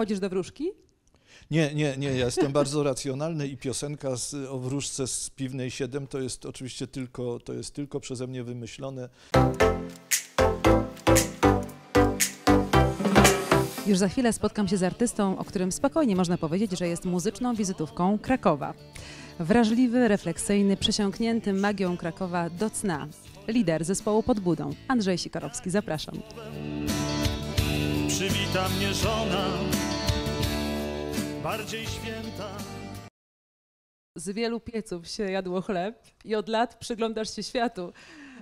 Chodzisz do wróżki? Nie, nie, nie, ja jestem bardzo racjonalny i piosenka z, o wróżce z Piwnej 7 to jest oczywiście tylko, to jest tylko przeze mnie wymyślone. Już za chwilę spotkam się z artystą, o którym spokojnie można powiedzieć, że jest muzyczną wizytówką Krakowa. Wrażliwy, refleksyjny, przesiąknięty magią Krakowa do cna. Lider zespołu pod budą, Andrzej Sikorowski. Zapraszam. Przywita mnie żona bardziej święta. Z wielu pieców się jadło chleb i od lat przyglądasz się światu,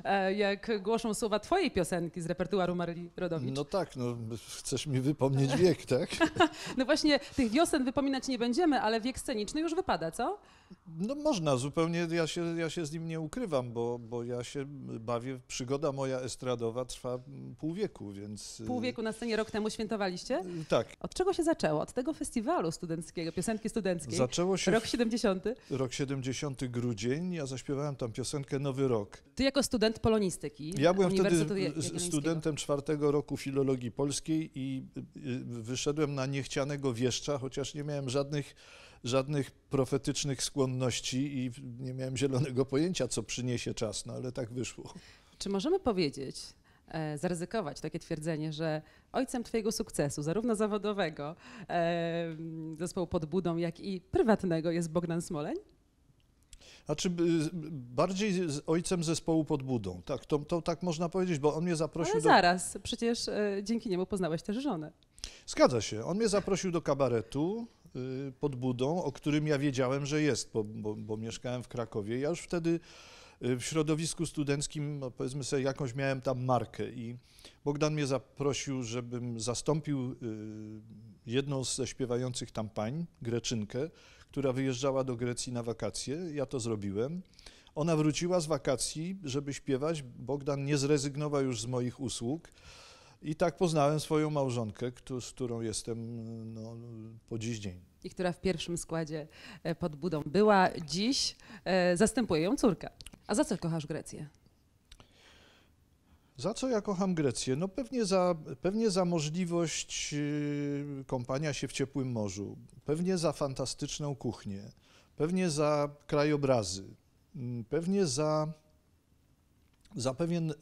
e, jak głoszą słowa twojej piosenki z repertuaru Marii Rodowicz. No tak, no chcesz mi wypomnieć wiek, tak? no właśnie, tych wiosen wypominać nie będziemy, ale wiek sceniczny już wypada, co? No można, zupełnie ja się, ja się z nim nie ukrywam, bo, bo ja się bawię, przygoda moja estradowa trwa pół wieku, więc... Y, pół wieku na scenie rok temu świętowaliście? Y, tak. Od czego się zaczęło? Od tego festiwalu studenckiego, piosenki studenckiej? Zaczęło się... Rok 70? Rok 70, grudzień, ja zaśpiewałem tam piosenkę Nowy Rok. Ty jako student polonistyki Ja byłem wtedy studentem czwartego roku filologii polskiej i y, wyszedłem na niechcianego wieszcza, chociaż nie miałem żadnych żadnych profetycznych skłonności i nie miałem zielonego pojęcia, co przyniesie czas, no ale tak wyszło. Czy możemy powiedzieć, e, zaryzykować takie twierdzenie, że ojcem Twojego sukcesu, zarówno zawodowego, e, zespołu pod budą, jak i prywatnego jest Bogdan Smoleń? A czy bardziej z ojcem zespołu pod budą? Tak, to, to tak można powiedzieć, bo on mnie zaprosił. Ale zaraz, przecież e, dzięki niemu poznałeś też żonę. Zgadza się. On mnie zaprosił do kabaretu. Y, pod budą, o którym ja wiedziałem, że jest, bo, bo, bo mieszkałem w Krakowie. Ja już wtedy y, w środowisku studenckim, no, powiedzmy sobie, jakąś miałem tam markę i Bogdan mnie zaprosił, żebym zastąpił y, jedną ze śpiewających tam pań, Greczynkę, która wyjeżdżała do Grecji na wakacje. Ja to zrobiłem. Ona wróciła z wakacji, żeby śpiewać. Bogdan nie zrezygnował już z moich usług. I tak poznałem swoją małżonkę, z którą jestem no, po dziś dzień. I która w pierwszym składzie e, pod budą była, dziś e, zastępuje ją córka. A za co kochasz Grecję? Za co ja kocham Grecję? No pewnie za, pewnie za możliwość y, kąpania się w ciepłym morzu, pewnie za fantastyczną kuchnię, pewnie za krajobrazy, mm, pewnie za, za pewien... Y,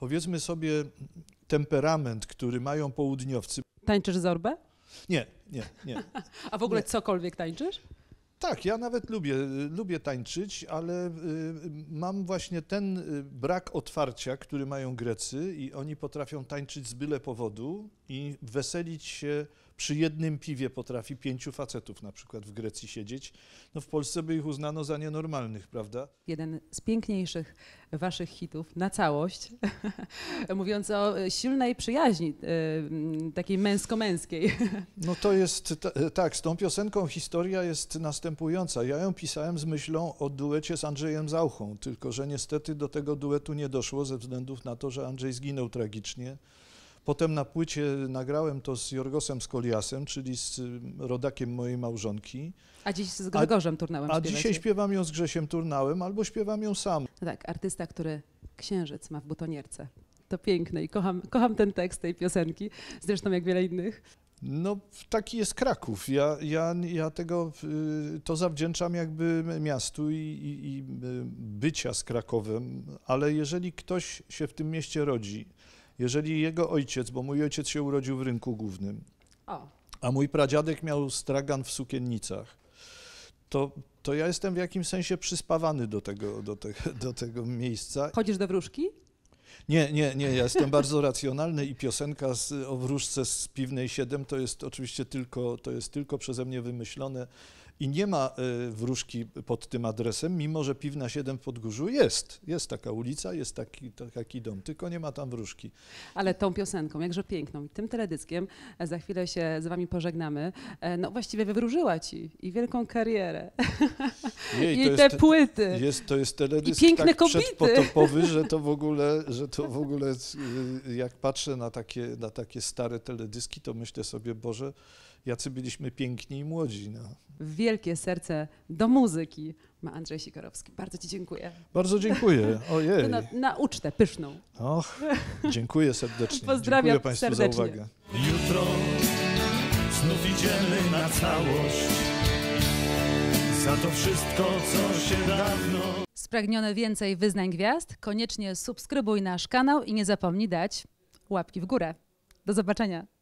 powiedzmy sobie, temperament, który mają południowcy. Tańczysz zorbę? Nie, nie, nie. A w ogóle nie. cokolwiek tańczysz? Tak, ja nawet lubię, lubię tańczyć, ale y, mam właśnie ten y, brak otwarcia, który mają Grecy i oni potrafią tańczyć z byle powodu i weselić się przy jednym piwie potrafi pięciu facetów na przykład w Grecji siedzieć. No w Polsce by ich uznano za nienormalnych, prawda? Jeden z piękniejszych waszych hitów na całość, mówiąc o silnej przyjaźni, e, takiej męsko-męskiej. no to jest, e, tak, z tą piosenką historia jest następująca. Ja ją pisałem z myślą o duecie z Andrzejem Zauchą, tylko że niestety do tego duetu nie doszło ze względów na to, że Andrzej zginął tragicznie. Potem na płycie nagrałem to z Jorgosem Skoliasem, czyli z y, rodakiem mojej małżonki. A dziś z Grzegorzem a, Turnałem A dzisiaj śpiewam ją z Grzesiem Turnałem albo śpiewam ją sam. No tak, artysta, który księżyc ma w butonierce. To piękne i kocham, kocham ten tekst tej piosenki, zresztą jak wiele innych. No, taki jest Kraków. Ja, ja, ja tego, y, to zawdzięczam jakby miastu i, i, i y, bycia z Krakowem, ale jeżeli ktoś się w tym mieście rodzi, jeżeli jego ojciec, bo mój ojciec się urodził w rynku głównym, o. a mój pradziadek miał stragan w sukiennicach, to, to ja jestem w jakimś sensie przyspawany do tego, do, te, do tego miejsca. Chodzisz do wróżki? Nie, nie, nie, ja jestem bardzo racjonalny i piosenka z, o wróżce z Piwnej 7 to jest oczywiście tylko, to jest tylko przeze mnie wymyślone i nie ma e, wróżki pod tym adresem, mimo że Piwna 7 w Podgórzu jest. Jest taka ulica, jest taki, taki dom, tylko nie ma tam wróżki. Ale tą piosenką, jakże piękną, tym teledyskiem e, za chwilę się z wami pożegnamy. E, no właściwie wywróżyła ci i wielką karierę. Nie, i, i te jest, płyty. Jest, to jest teledysk I piękne tak przedpotopowy, że to w ogóle, że to w ogóle y, jak patrzę na takie, na takie stare teledyski, to myślę sobie, Boże, jacy byliśmy piękni i młodzi. No. Wielkie serce do muzyki ma Andrzej Sikorowski. Bardzo Ci dziękuję. Bardzo dziękuję. Ojej. Na, na ucztę pyszną. Och, dziękuję serdecznie. Pozdrawiam dziękuję Państwu serdecznie. za uwagę. Jutro znów idziemy na całość za to wszystko, co się dawno. Spragnione więcej wyznań gwiazd? Koniecznie subskrybuj nasz kanał i nie zapomnij dać łapki w górę. Do zobaczenia.